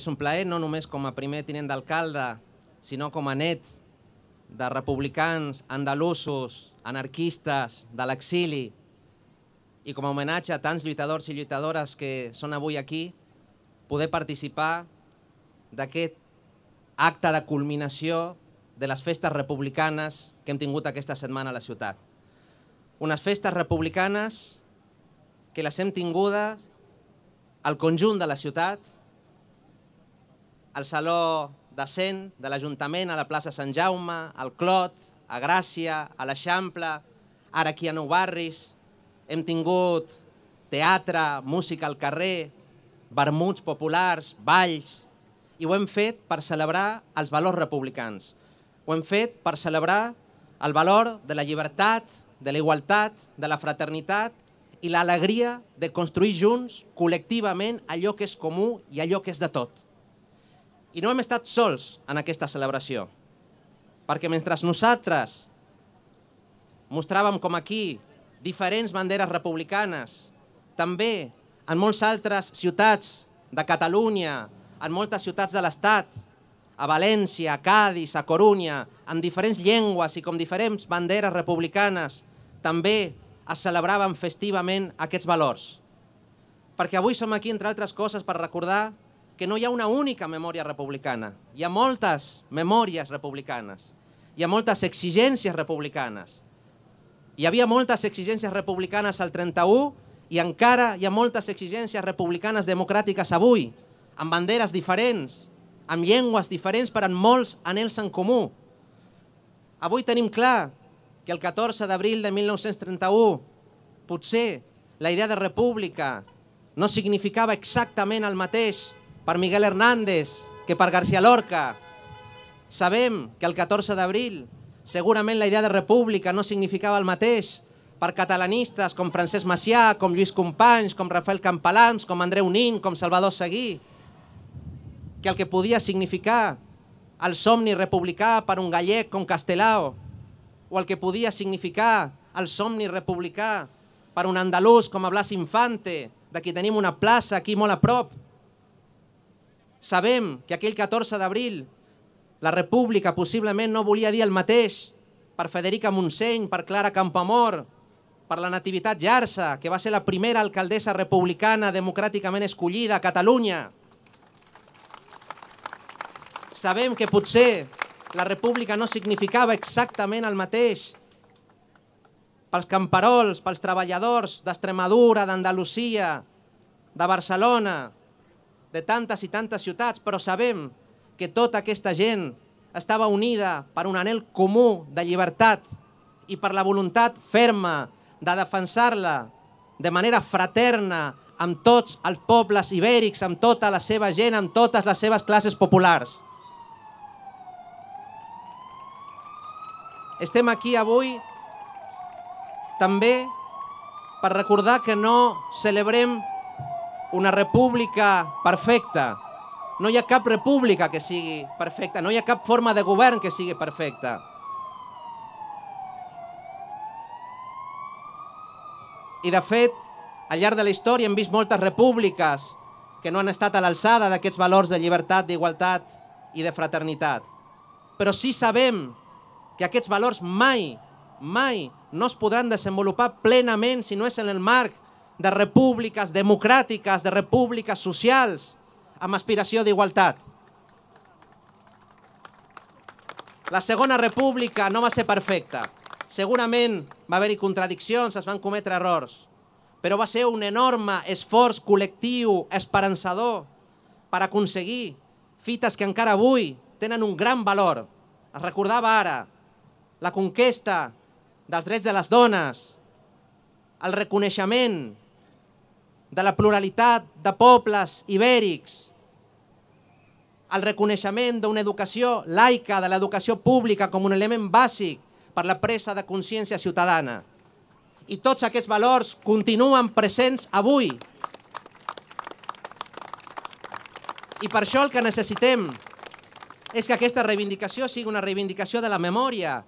És un plaer, no només com a primer tinent d'alcalde, sinó com a net de republicans, andalusos, anarquistes, de l'exili, i com a homenatge a tants lluitadors i lluitadores que són avui aquí, poder participar d'aquest acte de culminació de les festes republicanes que hem tingut aquesta setmana a la ciutat. Unes festes republicanes que les hem tingudes al conjunt de la ciutat, al Saló de Cent, de l'Ajuntament, a la plaça Sant Jaume, al Clot, a Gràcia, a l'Eixample, ara aquí a Nou Barris. Hem tingut teatre, música al carrer, vermuts populars, balls, i ho hem fet per celebrar els valors republicans. Ho hem fet per celebrar el valor de la llibertat, de la igualtat, de la fraternitat i l'alegria de construir junts, col·lectivament, allò que és comú i allò que és de tot. I no hem estat sols en aquesta celebració, perquè mentre nosaltres mostràvem com aquí diferents banderes republicanes, també en moltes altres ciutats de Catalunya, en moltes ciutats de l'Estat, a València, a Cádiz, a Corunya, amb diferents llengües i com diferents banderes republicanes, també es celebraven festivament aquests valors. Perquè avui som aquí, entre altres coses, per recordar que no hi ha una única memòria republicana. Hi ha moltes memòries republicanes. Hi ha moltes exigències republicanes. Hi havia moltes exigències republicanes al 31 i encara hi ha moltes exigències republicanes democràtiques avui, amb banderes diferents, amb llengües diferents, però amb molts anells en comú. Avui tenim clar que el 14 d'abril de 1931 potser la idea de república no significava exactament el mateix per Miguel Hernández que per García Lorca. Sabem que el 14 d'abril segurament la idea de república no significava el mateix per catalanistes com Francesc Macià, com Lluís Companys, com Rafael Campalans, com Andreu Nin, com Salvador Seguí, que el que podia significar el somni republicà per un gallec com Castelao, o el que podia significar el somni republicà per un andalús com a Blas Infante, de qui tenim una plaça aquí molt a prop, Sabem que aquell 14 d'abril la república possiblement no volia dir el mateix per Federica Montseny, per Clara Campamor, per la Nativitat Llarça, que va ser la primera alcaldessa republicana democràticament escollida a Catalunya. Sabem que potser la república no significava exactament el mateix pels camperols, pels treballadors d'Extremadura, d'Andalusia, de Barcelona, de tantes i tantes ciutats, però sabem que tota aquesta gent estava unida per un anel comú de llibertat i per la voluntat ferma de defensar-la de manera fraterna amb tots els pobles ibèrics, amb tota la seva gent, amb totes les seves classes populars. Estem aquí avui també per recordar que no celebrem una república perfecta. No hi ha cap república que sigui perfecta, no hi ha cap forma de govern que sigui perfecta. I de fet, al llarg de la història hem vist moltes repúbliques que no han estat a l'alçada d'aquests valors de llibertat, d'igualtat i de fraternitat. Però sí sabem que aquests valors mai, mai no es podran desenvolupar plenament si no és en el marc de repúbliques democràtiques, de repúbliques socials, amb aspiració d'igualtat. La segona república no va ser perfecta. Segurament va haver-hi contradiccions, es van cometre errors, però va ser un enorme esforç col·lectiu, esperançador, per aconseguir fites que encara avui tenen un gran valor. Es recordava ara la conquesta dels drets de les dones, el reconeixement de la pluralitat de pobles ibèrics, el reconeixement d'una educació laica, de l'educació pública com un element bàsic per la presa de consciència ciutadana. I tots aquests valors continuen presents avui. I per això el que necessitem és que aquesta reivindicació sigui una reivindicació de la memòria,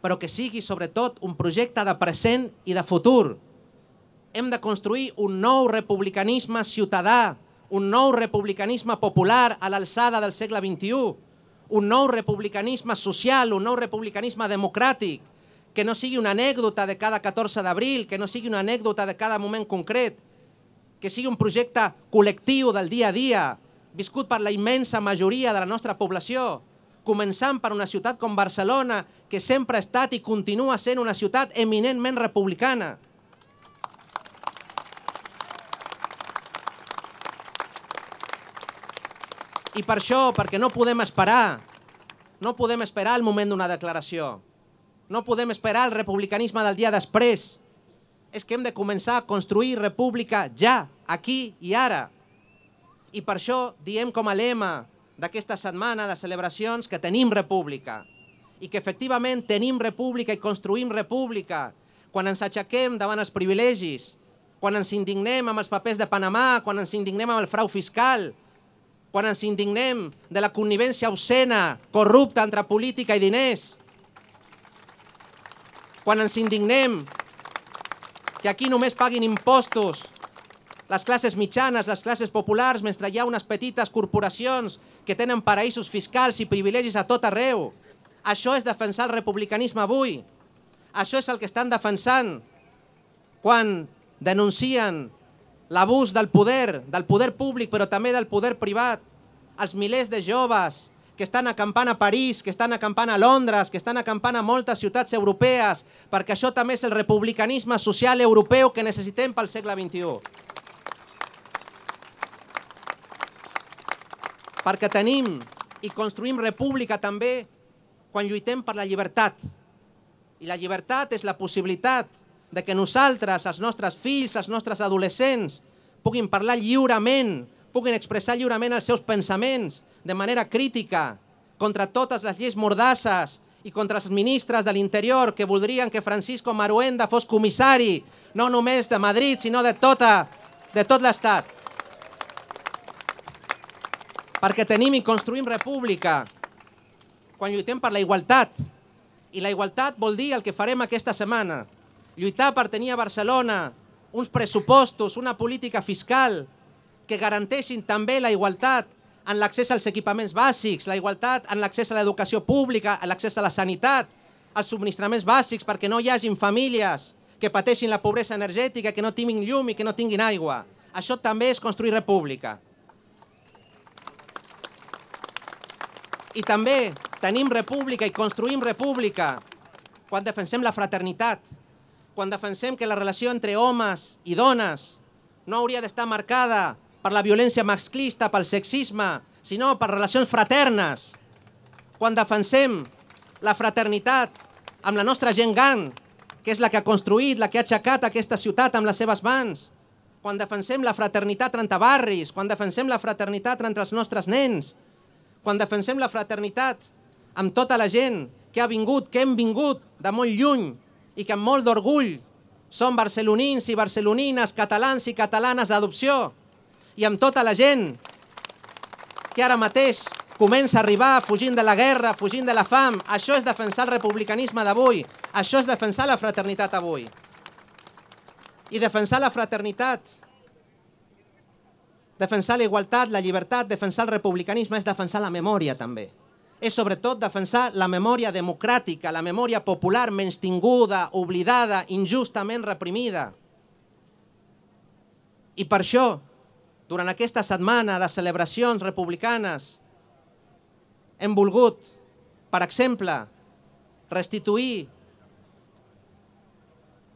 però que sigui sobretot un projecte de present i de futur, hem de construir un nou republicanisme ciutadà, un nou republicanisme popular a l'alçada del segle XXI, un nou republicanisme social, un nou republicanisme democràtic, que no sigui una anècdota de cada 14 d'abril, que no sigui una anècdota de cada moment concret, que sigui un projecte col·lectiu del dia a dia, viscut per la immensa majoria de la nostra població, començant per una ciutat com Barcelona, que sempre ha estat i continua sent una ciutat eminentment republicana. I per això, perquè no podem esperar, no podem esperar el moment d'una declaració. No podem esperar el republicanisme del dia després. És que hem de començar a construir república ja, aquí i ara. I per això diem com a lema d'aquesta setmana de celebracions que tenim república i que efectivament tenim república i construïm república quan ens aixequem davant els privilegis, quan ens indignem amb els papers de Panamà, quan ens indignem amb el frau fiscal, quan ens indignem de la connivència obscena, corrupta entre política i diners, quan ens indignem que aquí només paguin impostos les classes mitjanes, les classes populars, mentre hi ha unes petites corporacions que tenen paraïsos fiscals i privilegis a tot arreu. Això és defensar el republicanisme avui. Això és el que estan defensant quan denuncien l'abús del poder, del poder públic però també del poder privat, els milers de joves que estan acampant a París, que estan acampant a Londres, que estan acampant a moltes ciutats europees, perquè això també és el republicanisme social europeu que necessitem pel segle XXI. Perquè tenim i construïm república també quan lluitem per la llibertat. I la llibertat és la possibilitat de que nosaltres, els nostres fills, els nostres adolescents, puguin parlar lliurement, puguin expressar lliurement els seus pensaments, de manera crítica, contra totes les lleis mordasses i contra els ministres de l'interior que voldrien que Francisco Maruenda fos comissari, no només de Madrid, sinó de, tota, de tot l'Estat. Perquè tenim i construïm república quan lluitem per la igualtat. I la igualtat vol dir el que farem aquesta setmana, lluitar per tenir a Barcelona uns pressupostos, una política fiscal que garanteixin també la igualtat en l'accés als equipaments bàsics, la igualtat en l'accés a l'educació pública, a l'accés a la sanitat, als subministraments bàsics perquè no hi hagin famílies que pateixin la pobresa energètica, que no tinguin llum i que no tinguin aigua. Això també és construir república. I també tenim república i construïm república quan defensem la fraternitat, quan defensem que la relació entre homes i dones no hauria d'estar marcada per la violència masclista, pel sexisme, sinó per relacions fraternes. Quan defensem la fraternitat amb la nostra gent gran, que és la que ha construït, la que ha aixecat aquesta ciutat amb les seves mans. Quan defensem la fraternitat entre barris, quan defensem la fraternitat entre els nostres nens, quan defensem la fraternitat amb tota la gent que ha vingut, que hem vingut de molt lluny i que amb molt d'orgull són barcelonins i barcelonines, catalans i catalanes d'adopció, i amb tota la gent que ara mateix comença a arribar fugint de la guerra, fugint de la fam. Això és defensar el republicanisme d'avui, això és defensar la fraternitat avui. I defensar la fraternitat, defensar la igualtat, la llibertat, defensar el republicanisme és defensar la memòria també és sobretot defensar la memòria democràtica, la memòria popular menystinguda, oblidada, injustament reprimida. I per això, durant aquesta setmana de celebracions republicanes, hem volgut, per exemple, restituir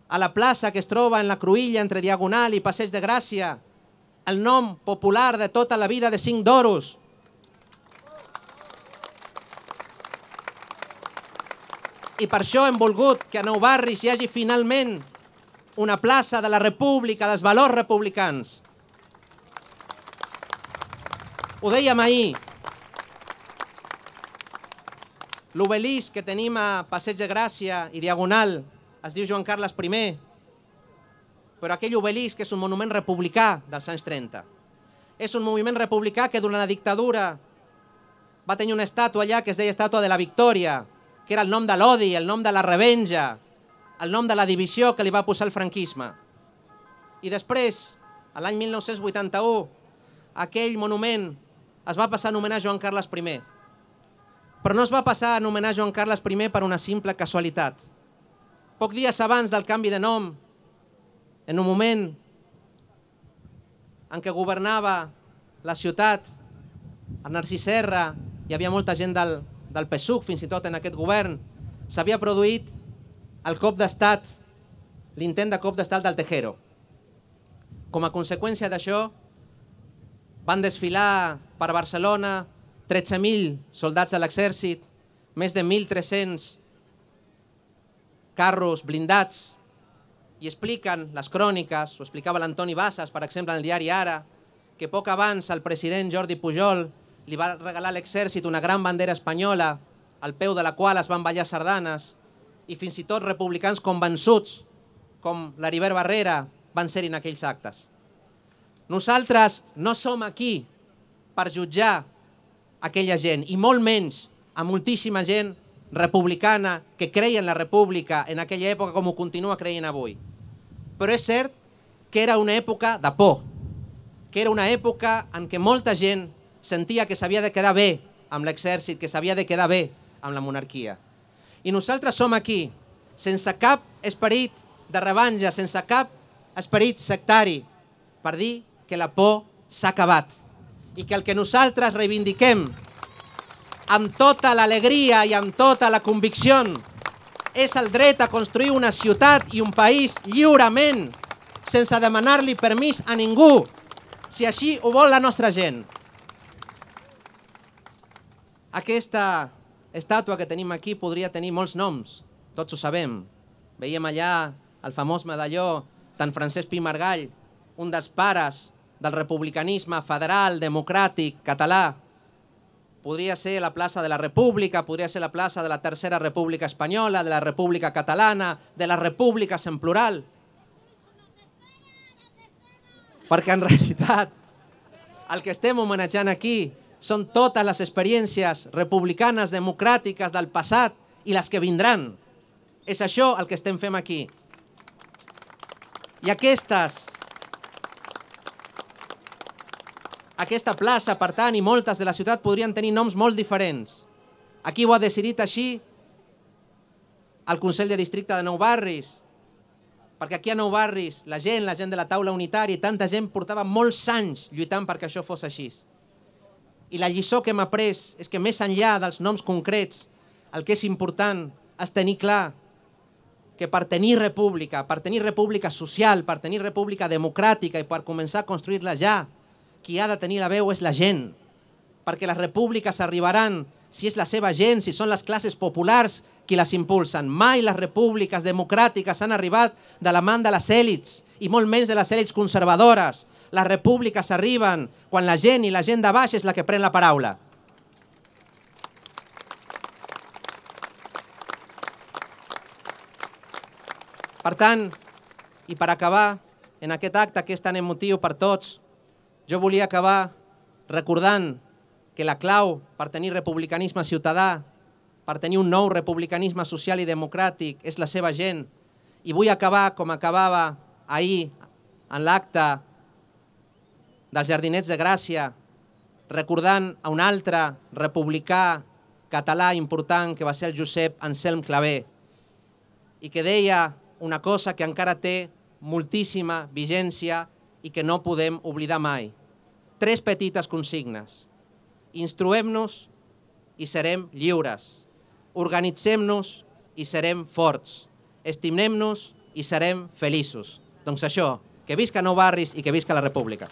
a la plaça que es troba en la Cruïlla entre Diagonal i Passeig de Gràcia el nom popular de tota la vida de Cinc d'Oros, I per això hem volgut que a Nou Barris hi hagi finalment una plaça de la república, dels valors republicans. Ho dèiem ahir. L'obelisc que tenim a Passeig de Gràcia i Diagonal es diu Joan Carles I, però aquell obelisc és un monument republicà dels anys 30. És un moviment republicà que durant la dictadura va tenir una estàtua allà que es deia Estàtua de la Victòria, que era el nom de l'odi, el nom de la revenja, el nom de la divisió que li va posar el franquisme. I després, a l'any 1981, aquell monument es va passar a anomenar Joan Carles I. Però no es va passar a anomenar Joan Carles I per una simple casualitat. Poc dies abans del canvi de nom, en un moment en què governava la ciutat, el Narcís Serra, hi havia molta gent del del PSUC, fins i tot en aquest govern, s'havia produït el cop d'estat, l'intent de cop d'estat del Tejero. Com a conseqüència d'això, van desfilar per Barcelona 13.000 soldats de l'exèrcit, més de 1.300 carros blindats, i expliquen les cròniques, ho explicava l'Antoni Bassas, per exemple, en el diari Ara, que poc abans el president Jordi Pujol li va regalar a l'exèrcit una gran bandera espanyola, al peu de la qual es van ballar sardanes, i fins i tot republicans convençuts, com l'Ariber Barrera, van ser en aquells actes. Nosaltres no som aquí per jutjar aquella gent, i molt menys a moltíssima gent republicana que creia en la república en aquella època com ho continua creient avui. Però és cert que era una època de por, que era una època en què molta gent sentia que s'havia de quedar bé amb l'exèrcit, que s'havia de quedar bé amb la monarquia. I nosaltres som aquí, sense cap esperit de revanja, sense cap esperit sectari, per dir que la por s'ha acabat i que el que nosaltres reivindiquem amb tota l'alegria i amb tota la convicció és el dret a construir una ciutat i un país lliurement, sense demanar-li permís a ningú, si així ho vol la nostra gent. Aquesta estàtua que tenim aquí podria tenir molts noms, tots ho sabem. Veiem allà el famós medalló d'en Francesc Pi Margall, un dels pares del republicanisme federal, democràtic, català. Podria ser la plaça de la República, podria ser la plaça de la Tercera República Espanyola, de la República Catalana, de les repúbliques en plural. Perquè en realitat el que estem homenatjant aquí són totes les experiències republicanes, democràtiques del passat i les que vindran. És això el que estem fent aquí. I aquestes... Aquesta plaça, per tant, i moltes de la ciutat podrien tenir noms molt diferents. Aquí ho ha decidit així el Consell de Districte de Nou Barris, perquè aquí a Nou Barris la gent, la gent de la taula unitària i tanta gent portava molts anys lluitant perquè això fos així. I la lliçó que hem après és que més enllà dels noms concrets, el que és important és tenir clar que per tenir república, per tenir república social, per tenir república democràtica i per començar a construir-la ja, qui ha de tenir la veu és la gent, perquè les repúbliques arribaran si és la seva gent, si són les classes populars qui les impulsen. Mai les repúbliques democràtiques han arribat de la mà de les èlits, i molt menys de les èlits conservadores, les repúbliques arriben quan la gent i la gent de baix és la que pren la paraula. Per tant, i per acabar, en aquest acte que és tan emotiu per tots, jo volia acabar recordant que la clau per tenir republicanisme ciutadà, per tenir un nou republicanisme social i democràtic, és la seva gent. I vull acabar com acabava ahir en l'acte dels jardinets de Gràcia, recordant a un altre republicà català important que va ser el Josep Anselm Clavé i que deia una cosa que encara té moltíssima vigència i que no podem oblidar mai. Tres petites consignes. Instruem-nos i serem lliures. Organitzem-nos i serem forts. Estimem-nos i serem feliços. Doncs això, que visca Nou Barris i que visca la República.